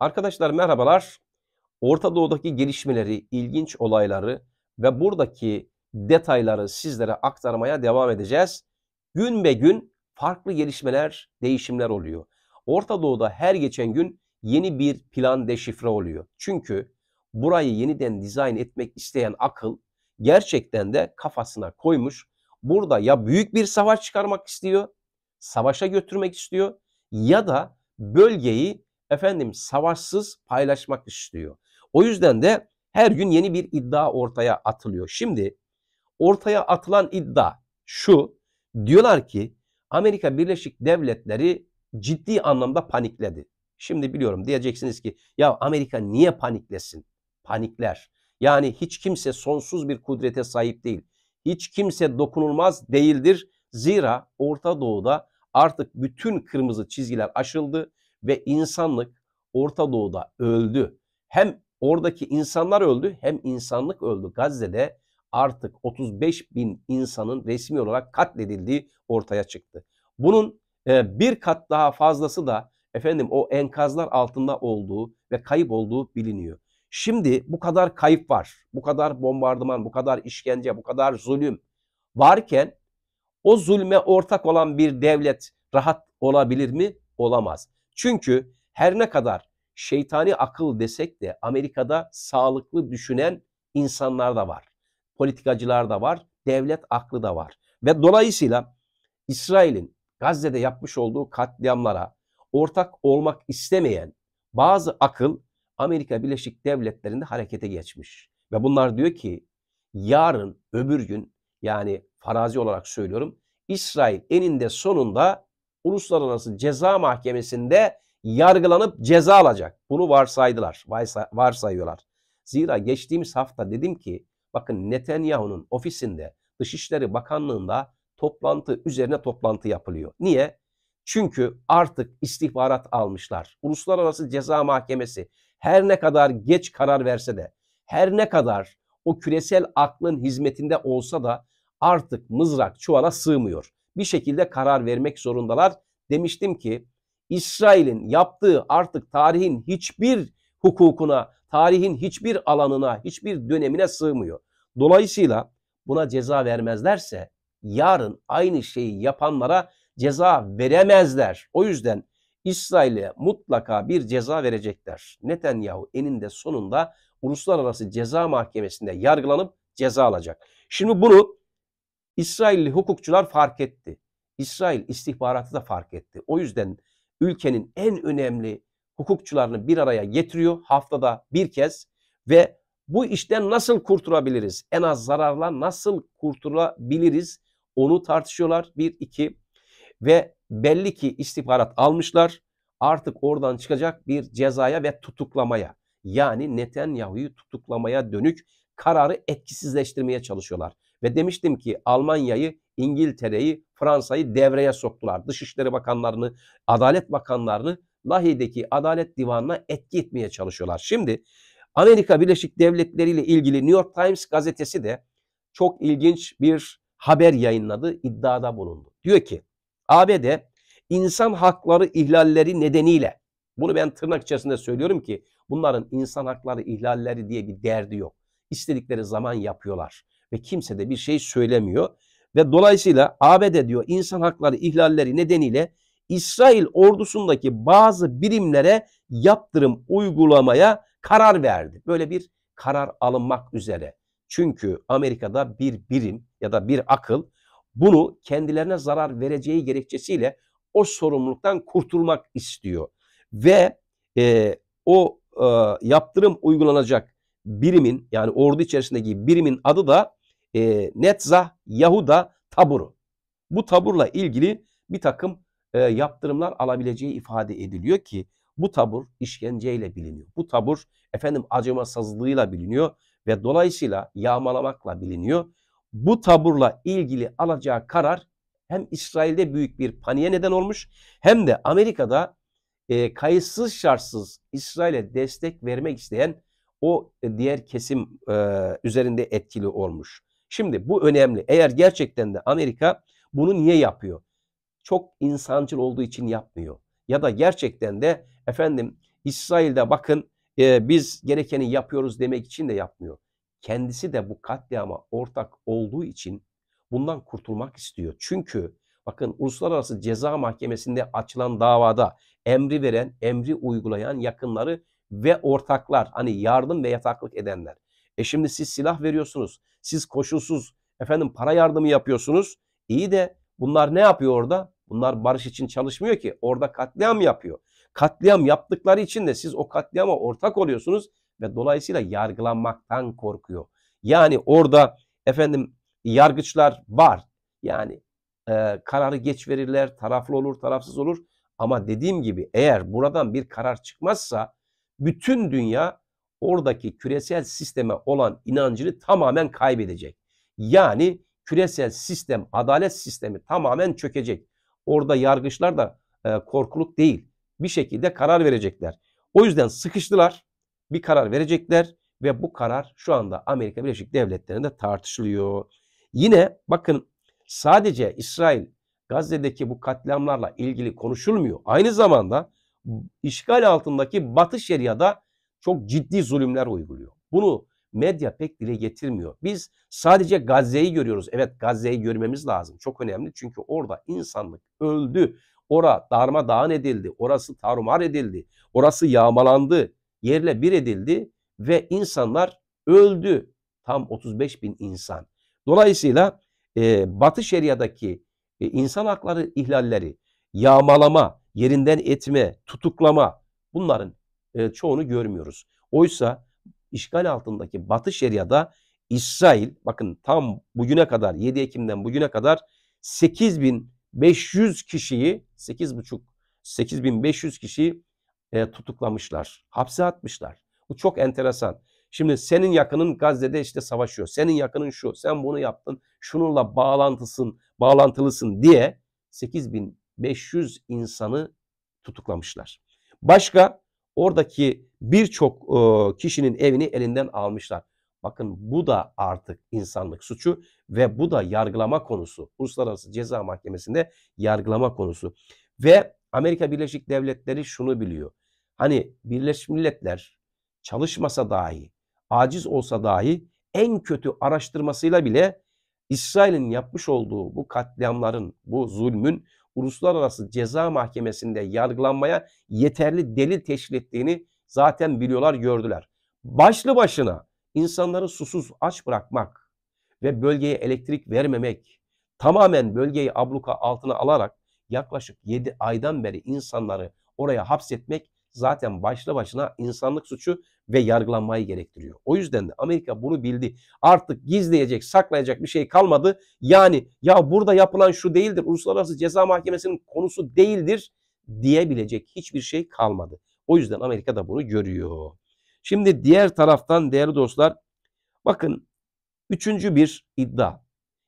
Arkadaşlar merhabalar. Orta Doğu'daki gelişmeleri, ilginç olayları ve buradaki detayları sizlere aktarmaya devam edeceğiz. Gün be gün farklı gelişmeler, değişimler oluyor. Orta Doğu'da her geçen gün yeni bir plan deşifre oluyor. Çünkü burayı yeniden dizayn etmek isteyen akıl gerçekten de kafasına koymuş. Burada ya büyük bir savaş çıkarmak istiyor, savaşa götürmek istiyor ya da bölgeyi efendim savaşsız paylaşmak istiyor. O yüzden de her gün yeni bir iddia ortaya atılıyor. Şimdi ortaya atılan iddia şu. Diyorlar ki Amerika Birleşik Devletleri ciddi anlamda panikledi. Şimdi biliyorum diyeceksiniz ki ya Amerika niye paniklesin? Panikler. Yani hiç kimse sonsuz bir kudrete sahip değil. Hiç kimse dokunulmaz değildir. Zira Orta Doğu'da artık bütün kırmızı çizgiler aşıldı ve insanlık Orta Doğu'da öldü. Hem oradaki insanlar öldü hem insanlık öldü. Gazze'de artık 35 bin insanın resmi olarak katledildiği ortaya çıktı. Bunun e, bir kat daha fazlası da efendim o enkazlar altında olduğu ve kayıp olduğu biliniyor. Şimdi bu kadar kayıp var, bu kadar bombardıman, bu kadar işkence, bu kadar zulüm varken o zulme ortak olan bir devlet rahat olabilir mi? Olamaz. Çünkü her ne kadar şeytani akıl desek de Amerika'da sağlıklı düşünen insanlar da var. Politikacılar da var, devlet aklı da var. Ve dolayısıyla İsrail'in Gazze'de yapmış olduğu katliamlara ortak olmak istemeyen bazı akıl Amerika Birleşik Devletleri'nde harekete geçmiş. Ve bunlar diyor ki yarın öbür gün yani farazi olarak söylüyorum İsrail eninde sonunda Uluslararası Ceza Mahkemesi'nde yargılanıp ceza alacak. Bunu varsaydılar, varsayıyorlar. Zira geçtiğimiz hafta dedim ki bakın Netanyahu'nun ofisinde Dışişleri Bakanlığı'nda toplantı üzerine toplantı yapılıyor. Niye? Çünkü artık istihbarat almışlar. Uluslararası Ceza Mahkemesi her ne kadar geç karar verse de, her ne kadar o küresel aklın hizmetinde olsa da artık mızrak çuvala sığmıyor bir şekilde karar vermek zorundalar. Demiştim ki İsrail'in yaptığı artık tarihin hiçbir hukukuna, tarihin hiçbir alanına, hiçbir dönemine sığmıyor. Dolayısıyla buna ceza vermezlerse yarın aynı şeyi yapanlara ceza veremezler. O yüzden İsrail'e mutlaka bir ceza verecekler. Netanyahu eninde sonunda uluslararası ceza mahkemesinde yargılanıp ceza alacak. Şimdi bunu İsrailli hukukçular fark etti. İsrail istihbaratı da fark etti. O yüzden ülkenin en önemli hukukçularını bir araya getiriyor haftada bir kez ve bu işten nasıl kurtulabiliriz? En az zararla nasıl kurtulabiliriz? Onu tartışıyorlar. Bir, iki ve belli ki istihbarat almışlar. Artık oradan çıkacak bir cezaya ve tutuklamaya yani Netanyahu'yu tutuklamaya dönük kararı etkisizleştirmeye çalışıyorlar. Ve demiştim ki Almanya'yı, İngiltere'yi, Fransa'yı devreye soktular. Dışişleri Bakanlarını, Adalet Bakanlarını Lahey'deki Adalet Divanı'na etki etmeye çalışıyorlar. Şimdi Amerika Birleşik Devletleri ile ilgili New York Times gazetesi de çok ilginç bir haber yayınladı, iddiada bulundu. Diyor ki ABD insan hakları ihlalleri nedeniyle bunu ben tırnak içerisinde söylüyorum ki bunların insan hakları ihlalleri diye bir derdi yok. İstedikleri zaman yapıyorlar ve kimse de bir şey söylemiyor. Ve dolayısıyla ABD diyor insan hakları ihlalleri nedeniyle İsrail ordusundaki bazı birimlere yaptırım uygulamaya karar verdi. Böyle bir karar alınmak üzere. Çünkü Amerika'da bir birim ya da bir akıl bunu kendilerine zarar vereceği gerekçesiyle o sorumluluktan kurtulmak istiyor. Ve e, o e, yaptırım uygulanacak birimin yani ordu içerisindeki birimin adı da e, Netzah Yahuda Taburu. Bu taburla ilgili bir takım e, yaptırımlar alabileceği ifade ediliyor ki bu tabur işkenceyle biliniyor. Bu tabur efendim acımasızlığıyla biliniyor ve dolayısıyla yağmalamakla biliniyor. Bu taburla ilgili alacağı karar hem İsrail'de büyük bir paniğe neden olmuş hem de Amerika'da e, kayıtsız şartsız İsrail'e destek vermek isteyen o e, diğer kesim e, üzerinde etkili olmuş. Şimdi bu önemli. Eğer gerçekten de Amerika bunu niye yapıyor? Çok insancıl olduğu için yapmıyor. Ya da gerçekten de efendim İsrail'de bakın e, biz gerekeni yapıyoruz demek için de yapmıyor. Kendisi de bu katliama ortak olduğu için bundan kurtulmak istiyor. Çünkü bakın Uluslararası Ceza Mahkemesi'nde açılan davada emri veren, emri uygulayan yakınları ve ortaklar hani yardım ve yataklık edenler. E şimdi siz silah veriyorsunuz. Siz koşulsuz efendim para yardımı yapıyorsunuz. İyi de bunlar ne yapıyor orada? Bunlar barış için çalışmıyor ki. Orada katliam yapıyor. Katliam yaptıkları için de siz o katliama ortak oluyorsunuz ve dolayısıyla yargılanmaktan korkuyor. Yani orada efendim yargıçlar var. Yani e, kararı geç verirler, taraflı olur, tarafsız olur. Ama dediğim gibi eğer buradan bir karar çıkmazsa bütün dünya oradaki küresel sisteme olan inancını tamamen kaybedecek. Yani küresel sistem, adalet sistemi tamamen çökecek. Orada yargıçlar da e, korkuluk değil. Bir şekilde karar verecekler. O yüzden sıkıştılar. Bir karar verecekler ve bu karar şu anda Amerika Birleşik Devletleri'nde tartışılıyor. Yine bakın sadece İsrail Gazze'deki bu katliamlarla ilgili konuşulmuyor. Aynı zamanda işgal altındaki Batı Şeria'da çok ciddi zulümler uyguluyor. Bunu medya pek dile getirmiyor. Biz sadece Gazze'yi görüyoruz. Evet Gazze'yi görmemiz lazım. Çok önemli çünkü orada insanlık öldü. Ora darmadağın edildi. Orası tarumar edildi. Orası yağmalandı. Yerle bir edildi ve insanlar öldü. Tam 35 bin insan. Dolayısıyla e, Batı Şeria'daki e, insan hakları ihlalleri, yağmalama, yerinden etme, tutuklama bunların e, çoğunu görmüyoruz. Oysa işgal altındaki Batı Şeria'da İsrail bakın tam bugüne kadar 7 Ekim'den bugüne kadar 8500 kişiyi 8,5 8500 kişiyi e, tutuklamışlar. Hapse atmışlar. Bu çok enteresan. Şimdi senin yakının Gazze'de işte savaşıyor. Senin yakının şu. Sen bunu yaptın. Şununla bağlantısın, bağlantılısın diye 8000 500 insanı tutuklamışlar. Başka oradaki birçok e, kişinin evini elinden almışlar. Bakın bu da artık insanlık suçu ve bu da yargılama konusu. Uluslararası Ceza Mahkemesi'nde yargılama konusu. Ve Amerika Birleşik Devletleri şunu biliyor. Hani Birleşmiş Milletler çalışmasa dahi, aciz olsa dahi en kötü araştırmasıyla bile İsrail'in yapmış olduğu bu katliamların, bu zulmün uluslararası ceza mahkemesinde yargılanmaya yeterli delil teşkil ettiğini zaten biliyorlar gördüler. Başlı başına insanları susuz aç bırakmak ve bölgeye elektrik vermemek tamamen bölgeyi abluka altına alarak yaklaşık 7 aydan beri insanları oraya hapsetmek zaten başlı başına insanlık suçu ve yargılanmayı gerektiriyor. O yüzden de Amerika bunu bildi. Artık gizleyecek, saklayacak bir şey kalmadı. Yani ya burada yapılan şu değildir, Uluslararası Ceza Mahkemesi'nin konusu değildir diyebilecek hiçbir şey kalmadı. O yüzden Amerika da bunu görüyor. Şimdi diğer taraftan değerli dostlar bakın üçüncü bir iddia.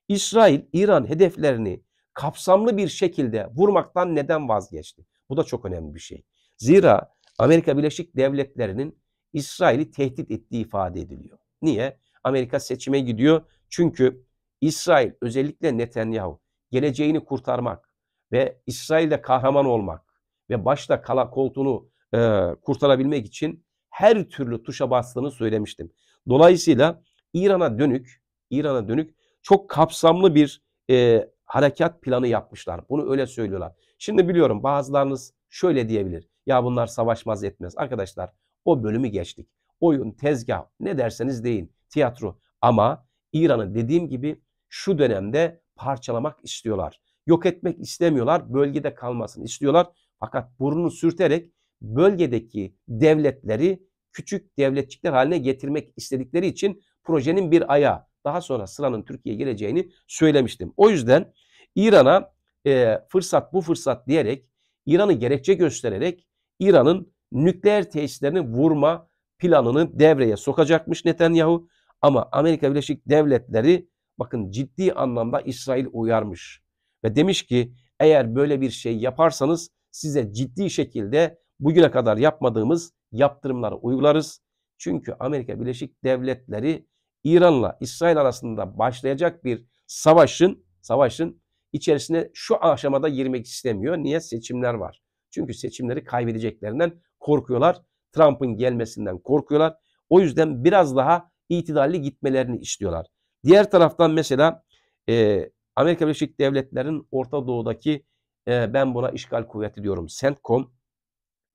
İsrail İran hedeflerini kapsamlı bir şekilde vurmaktan neden vazgeçti? Bu da çok önemli bir şey. Zira Amerika Birleşik Devletleri'nin İsrail'i tehdit ettiği ifade ediliyor. Niye? Amerika seçime gidiyor. Çünkü İsrail özellikle Netanyahu geleceğini kurtarmak ve İsrail'de kahraman olmak ve başta kala koltuğunu e, kurtarabilmek için her türlü tuşa bastığını söylemiştim. Dolayısıyla İran'a dönük İran'a dönük çok kapsamlı bir e, harekat planı yapmışlar. Bunu öyle söylüyorlar. Şimdi biliyorum bazılarınız şöyle diyebilir. Ya bunlar savaşmaz etmez. Arkadaşlar o bölümü geçtik. Oyun, tezgah ne derseniz deyin. Tiyatro. Ama İran'ı dediğim gibi şu dönemde parçalamak istiyorlar. Yok etmek istemiyorlar. Bölgede kalmasını istiyorlar. Fakat burnunu sürterek bölgedeki devletleri küçük devletçikler haline getirmek istedikleri için projenin bir ayağı. Daha sonra sıranın Türkiye'ye geleceğini söylemiştim. O yüzden İran'a e, fırsat bu fırsat diyerek İran'ı gerekçe göstererek İran'ın nükleer tesislerini vurma planını devreye sokacakmış Netanyahu. Ama Amerika Birleşik Devletleri bakın ciddi anlamda İsrail uyarmış. Ve demiş ki eğer böyle bir şey yaparsanız size ciddi şekilde bugüne kadar yapmadığımız yaptırımları uygularız. Çünkü Amerika Birleşik Devletleri İran'la İsrail arasında başlayacak bir savaşın savaşın içerisine şu aşamada girmek istemiyor. Niye? Seçimler var. Çünkü seçimleri kaybedeceklerinden korkuyorlar. Trump'ın gelmesinden korkuyorlar. O yüzden biraz daha itidalli gitmelerini istiyorlar. Diğer taraftan mesela e, Amerika Birleşik Devletleri'nin Orta Doğu'daki e, ben buna işgal kuvveti diyorum CENTCOM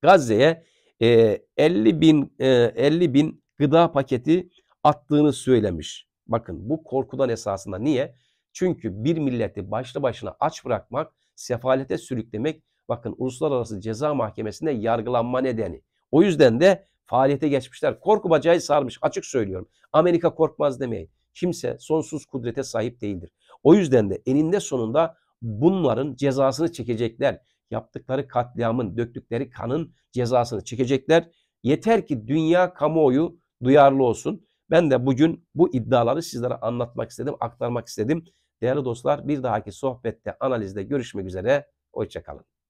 Gazze'ye e, 50 bin e, 50 bin gıda paketi attığını söylemiş. Bakın bu korkudan esasında niye? Çünkü bir milleti başlı başına aç bırakmak, sefalete sürüklemek Bakın Uluslararası Ceza Mahkemesi'nde yargılanma nedeni. O yüzden de faaliyete geçmişler. Korku bacağı sarmış açık söylüyorum. Amerika korkmaz demeyin. Kimse sonsuz kudrete sahip değildir. O yüzden de eninde sonunda bunların cezasını çekecekler. Yaptıkları katliamın, döktükleri kanın cezasını çekecekler. Yeter ki dünya kamuoyu duyarlı olsun. Ben de bugün bu iddiaları sizlere anlatmak istedim, aktarmak istedim. Değerli dostlar bir dahaki sohbette, analizde görüşmek üzere. Hoşçakalın.